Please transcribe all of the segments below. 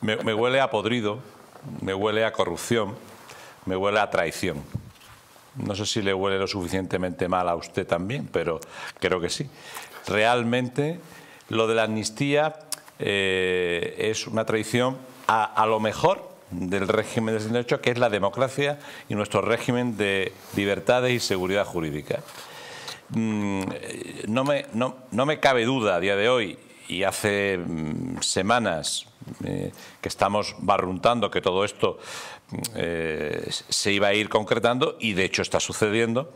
me, huele a podrido, me huele a corrupción, me huele a traición. No sé si le huele lo suficientemente mal a usted también, pero creo que sí. Realmente lo de la amnistía eh, es una traición a, lo mejor del régimen de derecho, que es la democracia y nuestro régimen de libertades y seguridad jurídica. Mm, eh, no, me, cabe duda a día de hoy, y hace mm, semanas eh, que estamos barruntando que todo esto eh, se iba a ir concretando y de hecho está sucediendo.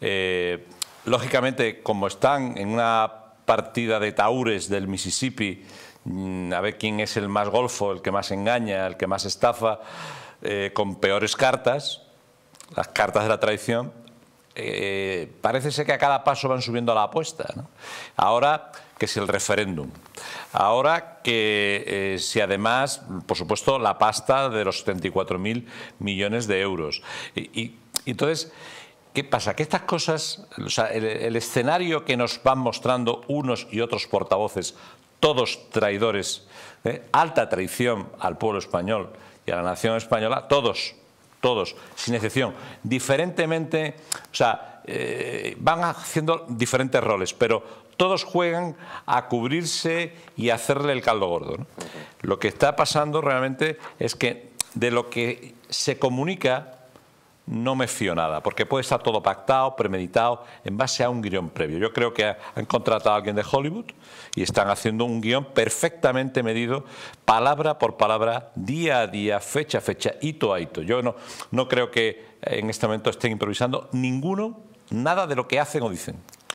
Eh, lógicamente, como están en una partida de taures del Mississippi, mm, a ver quién es el más golfo, el que más engaña, el que más estafa, con peores cartas, las cartas de la traición, eh, parece ser que a cada paso van subiendo la apuesta. Ahora que si el referéndum, ahora que eh, si además, por supuesto, la pasta de los 74.000 millones de euros. Y, entonces, ¿qué pasa? Que estas cosas, o sea, el, escenario que nos van mostrando unos y otros portavoces, todos traidores, ¿eh? alta traición al pueblo español y a la nación española, todos todos, sin excepción, diferentemente, o sea, eh, van haciendo diferentes roles, pero todos juegan a cubrirse y hacerle el caldo gordo. Lo que está pasando realmente es que de lo que se comunica no me fío nada, porque puede estar todo pactado, premeditado, en base a un guión previo. Yo creo que han contratado a alguien de Hollywood y están haciendo un guión perfectamente medido, palabra por palabra, día a día, fecha a fecha, hito a hito. Yo no, no creo que en este momento estén improvisando ninguno, nada de lo que hacen o dicen.